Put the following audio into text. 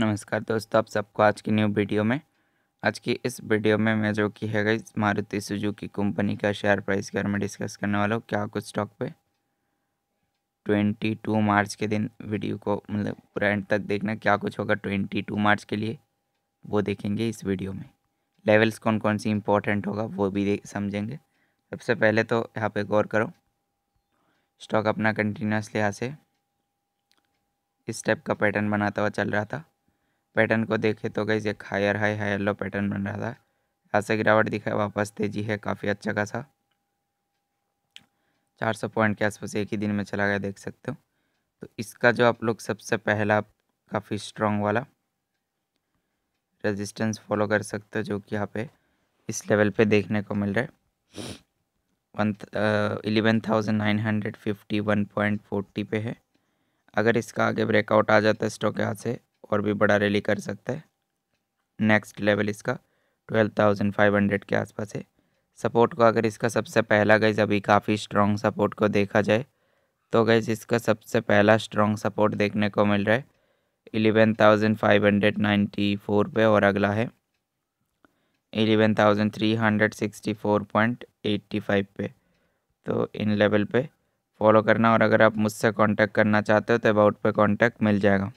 नमस्कार दोस्तों आप सबको आज की न्यू वीडियो में आज की इस वीडियो में मैं जो कि है गई मारुति सुजुकी कंपनी का शेयर प्राइस के बारे में डिस्कस करने वाला हूँ क्या कुछ स्टॉक पे 22 मार्च के दिन वीडियो को मतलब पूरा एंड तक देखना क्या कुछ होगा 22 मार्च के लिए वो देखेंगे इस वीडियो में लेवल्स कौन कौन सी इंपॉर्टेंट होगा वो भी समझेंगे सबसे पहले तो यहाँ पर गौर करो स्टॉक अपना कंटिन्यूसली यहाँ से इस टाइप का पैटर्न बनाता हुआ चल रहा था पैटर्न को देखें तो गई एक higher high high low pattern बन रहा था यहाँ से गिरावट दिखा वापस तेजी है काफ़ी अच्छा खासा चार सौ पॉइंट के आसपास एक ही दिन में चला गया देख सकते हो तो इसका जो आप लोग सबसे पहला काफ़ी स्ट्रॉन्ग वाला रेजिस्टेंस फॉलो कर सकते हो जो कि यहाँ पे इस लेवल पे देखने को मिल रहा है one eleven thousand nine hundred fifty one point forty पे है अगर इसका आगे ब्रेकआउट आ जाता है स्टॉक यहाँ से और भी बड़ा रैली कर सकता है नेक्स्ट लेवल इसका ट्वेल्व थाउजेंड फाइव हंड्रेड के आसपास है सपोर्ट को अगर इसका सबसे पहला गैज अभी काफ़ी स्ट्रॉन्ग सपोर्ट को देखा जाए तो गैज इसका सबसे पहला स्ट्रॉन्ग सपोर्ट देखने को मिल रहा है eleven thousand five hundred ninety four पे और अगला है eleven thousand three hundred sixty four point eighty five पे तो इन लेवल पे फॉलो करना और अगर आप मुझसे कांटेक्ट करना चाहते हो तो अबाउट पे कांटेक्ट मिल जाएगा